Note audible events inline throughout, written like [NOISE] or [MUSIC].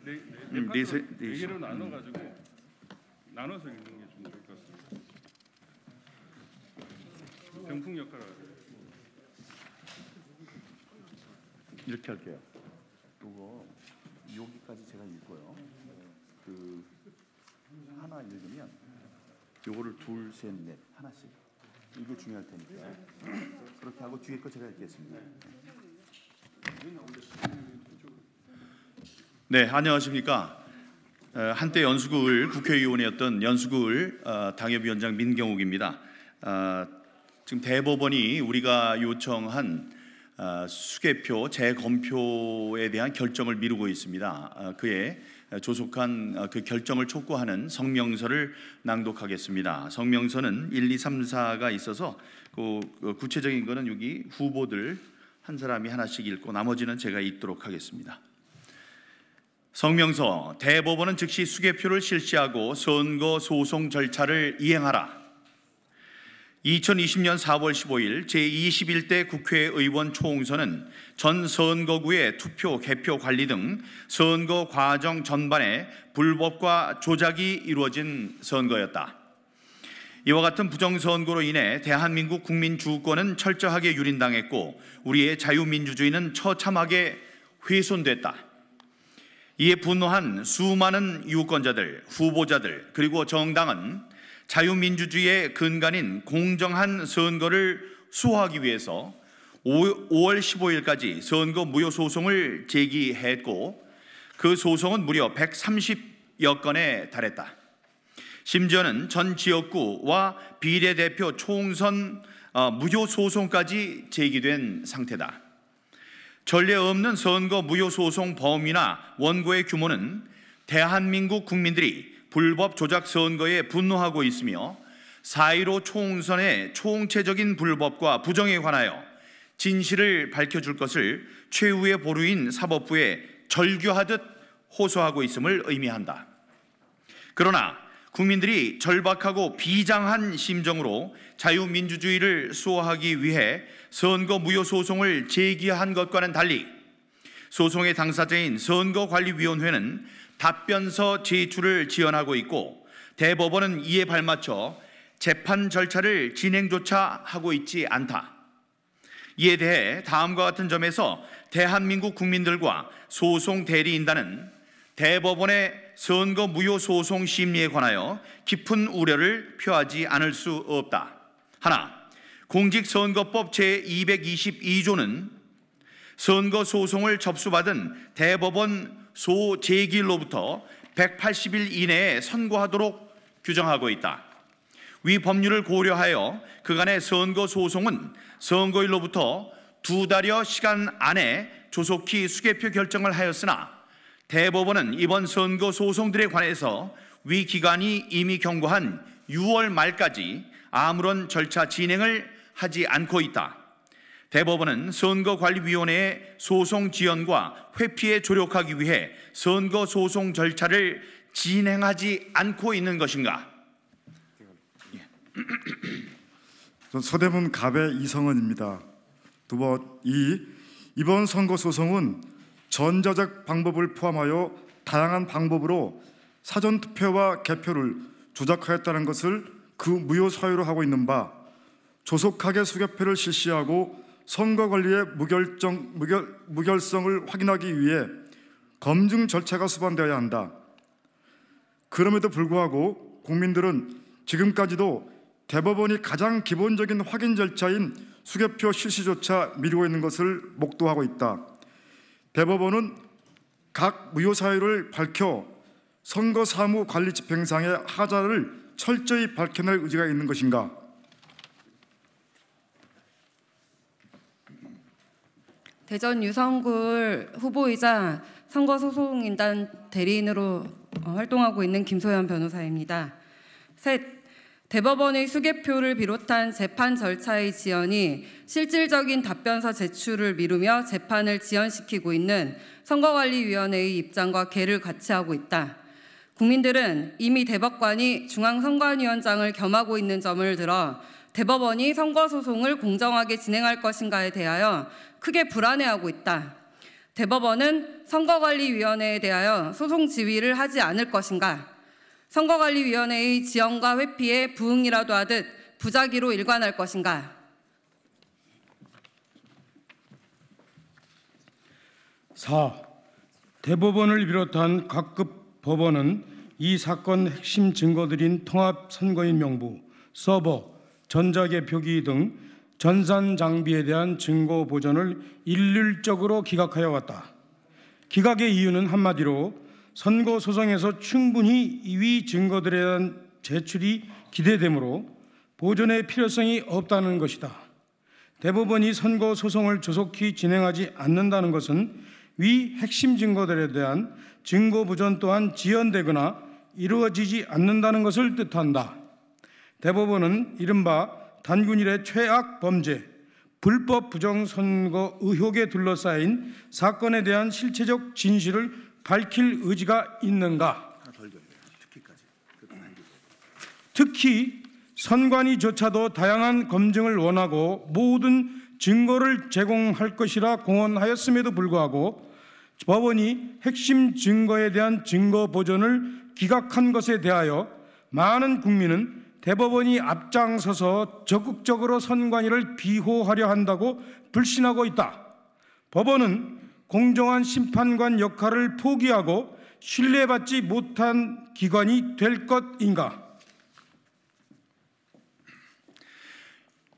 네, 네, 네, 음, 네, 네 개로 나눠 가지고 나눠서 읽는 게 좀 좋을 것 같습니다. 병풍 역할을 이렇게 할게요. 그거 여기까지 제가 읽고요. 그 하나 읽으면 요거를 둘, 셋, 넷 하나씩 이게 중요할 테니까 그렇게 하고 뒤에 거 제가 읽겠습니다. 네. 네, 안녕하십니까. 어, 한때 연수구을 국회의원이었던 연수구을 어, 당협위원장 민경욱입니다. 어, 지금 대법원이 우리가 요청한 수개표 재검표에 대한 결정을 미루고 있습니다. 그에 조속한 그 결정을 촉구하는 성명서를 낭독하겠습니다. 성명서는 1, 2, 3, 4가 있어서 그, 그 구체적인 거는 여기 후보들 한 사람이 하나씩 읽고 나머지는 제가 읽도록 하겠습니다. 성명서 대법원은 즉시 수개표를 실시하고 선거 소송 절차를 이행하라. 2020년 4월 15일 제21대 국회의원 총선은 전 선거구의 투표, 개표 관리 등 선거 과정 전반에 불법과 조작이 이루어진 선거였다. 이와 같은 부정선거로 인해 대한민국 국민 주권은 철저하게 유린당했고 우리의 자유민주주의는 처참하게 훼손됐다. 이에 분노한 수많은 유권자들, 후보자들, 그리고 정당은 자유민주주의의 근간인 공정한 선거를 수호하기 위해서 5월 15일까지 선거 무효 소송을 제기했고 그 소송은 무려 130여 건에 달했다. 심지어는 전 지역구와 비례대표 총선 어, 무효 소송까지 제기된 상태다. 전례 없는 선거 무효 소송 범위나 원고의 규모는 대한민국 국민들이 불법 조작 선거에 분노하고 있으며 4.15 총선의 총체적인 불법과 부정에 관하여 진실을 밝혀줄 것을 최후의 보루인 사법부에 절규하듯 호소하고 있음을 의미한다. 그러나 국민들이 절박하고 비장한 심정으로 자유민주주의를 수호하기 위해 선거 무효 소송을 제기한 것과는 달리 소송의 당사자인 선거관리위원회는 답변서 제출을 지연하고 있고 대법원은 이에 발맞춰 재판 절차를 진행조차 하고 있지 않다. 이에 대해 다음과 같은 점에서 대한민국 국민들과 소송 대리인단은 대법원의 선거 무효 소송 심리에 관하여 깊은 우려를 표하지 않을 수 없다. 하나, 공직선거법 제222조는 선거 소송을 접수받은 대법원 소제기로부터 180일 이내에 선고하도록 규정하고 있다. 위 법률을 고려하여 그간의 선거 소송은 선거일로부터 두 달여 시간 안에 조속히 수개표 결정을 하였으나 대법원은 이번 선거 소송들에 관해서 위 기관이 이미 경고한 6월 말까지 아무런 절차 진행을 하지 않고 있다. 대법원은 선거관리위원회의 소송 지연과 회피에 조력하기 위해 선거 소송 절차를 진행하지 않고 있는 것인가? 서대문 갑의 이성은입니다. 두번 2. 이번 선거 소송은 전자적 방법을 포함하여 다양한 방법으로 사전 투표와 개표를 조작하였다는 것을 그 무효 사유로 하고 있는 바 조속하게 수개표를 실시하고 선거 관리의 무결정, 무결, 무결성을 확인하기 위해 검증 절차가 수반되어야 한다. 그럼에도 불구하고 국민들은 지금까지도 대법원이 가장 기본적인 확인 절차인 수개표 실시조차 미루고 있는 것을 목도하고 있다. 대법원은 각 무효 사유를 밝혀 선거 사무 관리 집행상의 하자를 철저히 밝혀낼 의지가 있는 것인가? 대전 유성굴 후보이자 선거소송인단 대리인으로 어, 활동하고 있는 김소연 변호사입니다. 셋, 대법원의 수개표를 비롯한 재판 절차의 지연이 실질적인 답변서 제출을 미루며 재판을 지연시키고 있는 선거관리위원회의 입장과 개를 같이 하고 있다. 국민들은 이미 대법관이 중앙선관위원장을 겸하고 있는 점을 들어 대법원이 선거소송을 공정하게 진행할 것인가에 대하여 크게 불안해하고 있다. 대법원은 선거관리위원회에 대하여 소송 지휘를 하지 않을 것인가? 선거관리위원회의 지원과 회피에 부응이라도 하듯 부작위로 일관할 것인가? 4. 대법원을 비롯한 각급 법원은 이 사건 핵심 증거들인 통합 선거인 명부, 서버, 전자계 표기 등 전산 장비에 대한 증거 보전을 일률적으로 기각하여 왔다. 기각의 이유는 한마디로 선거 소송에서 충분히 이위 증거들에 대한 제출이 기대되므로 보존의 필요성이 없다는 것이다. 대법원이 선거 소송을 조속히 진행하지 않는다는 것은 위 핵심 증거들에 대한 증거 보존 또한 지연되거나 이루어지지 않는다는 것을 뜻한다. 대법원은 이른바 단군일의 최악 범죄, 불법 부정 선거 의혹에 둘러싸인 사건에 대한 실체적 진실을 밝힐 의지가 있는가? 특히 선관위조차도 다양한 검증을 원하고 모든 증거를 제공할 것이라 공언하였음에도 불구하고 법원이 핵심 증거에 대한 증거 보존을 기각한 것에 대하여 많은 국민은 대법원이 앞장서서 적극적으로 선관위를 비호하려 한다고 불신하고 있다. 법원은 공정한 심판관 역할을 포기하고 신뢰받지 못한 기관이 될 것인가?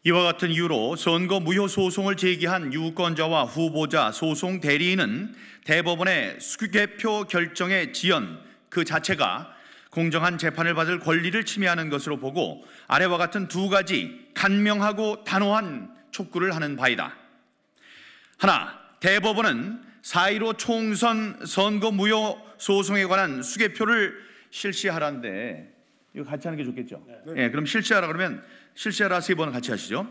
이와 같은 이유로 선거 무효 소송을 제기한 유권자와 후보자 소송 대리인은 대법원의 수개표 결정의 지연 그 자체가 공정한 재판을 받을 권리를 침해하는 것으로 보고 아래와 같은 두 가지 간명하고 단호한 촉구를 하는 바이다. 하나, 대법원은 4.15 총선 선거 무효 소송에 관한 수개표를 실시하라는데 이거 같이 하는 게 좋겠죠? 네. 예, 그럼 실시하라 그러면 실시하라 세 번 같이 하시죠.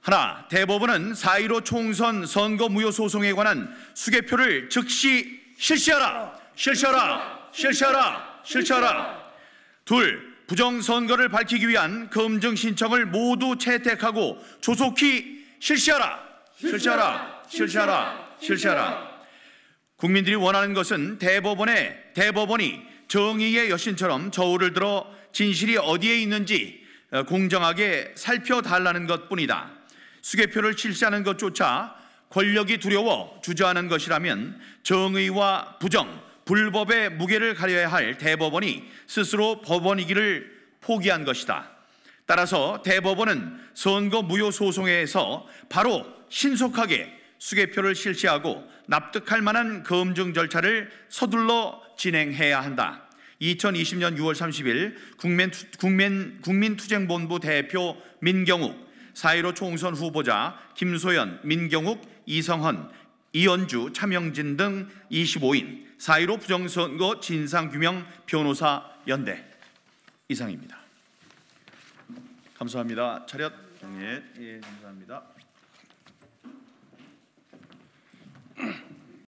하나, 대법원은 4.15 총선 선거 무효 소송에 관한 수개표를 즉시 실시하라! 실시하라! 실시하라! 실시하라! 둘, 부정선거를 밝히기 위한 검증 신청을 모두 채택하고 조속히 실시하라! 실시하라! 실시하라, 실시하라. 국민들이 원하는 것은 대법원에 대법원이 정의의 여신처럼 저울을 들어 진실이 어디에 있는지 어, 공정하게 살펴달라는 것뿐이다. 수개표를 실시하는 것조차 권력이 두려워 주저하는 것이라면 정의와 부정, 불법의 무게를 가려야 할 대법원이 스스로 법원이기를 포기한 것이다. 따라서 대법원은 선거 무효 소송에서 바로 신속하게 수개표를 실시하고 납득할 만한 검증 절차를 서둘러 진행해야 한다. 2020년 6월 30일 국민, 국민, 국민투쟁본부 대표 민경욱, 4.15 총선 후보자 김소연, 민경욱, 이성헌, 이연주, 차명진 등 25인 4.15 부정선거 진상규명 변호사 연대 이상입니다. 감사합니다. 차렷 경 네, 예, 감사합니다. Mm-hmm. [CLEARS THROAT]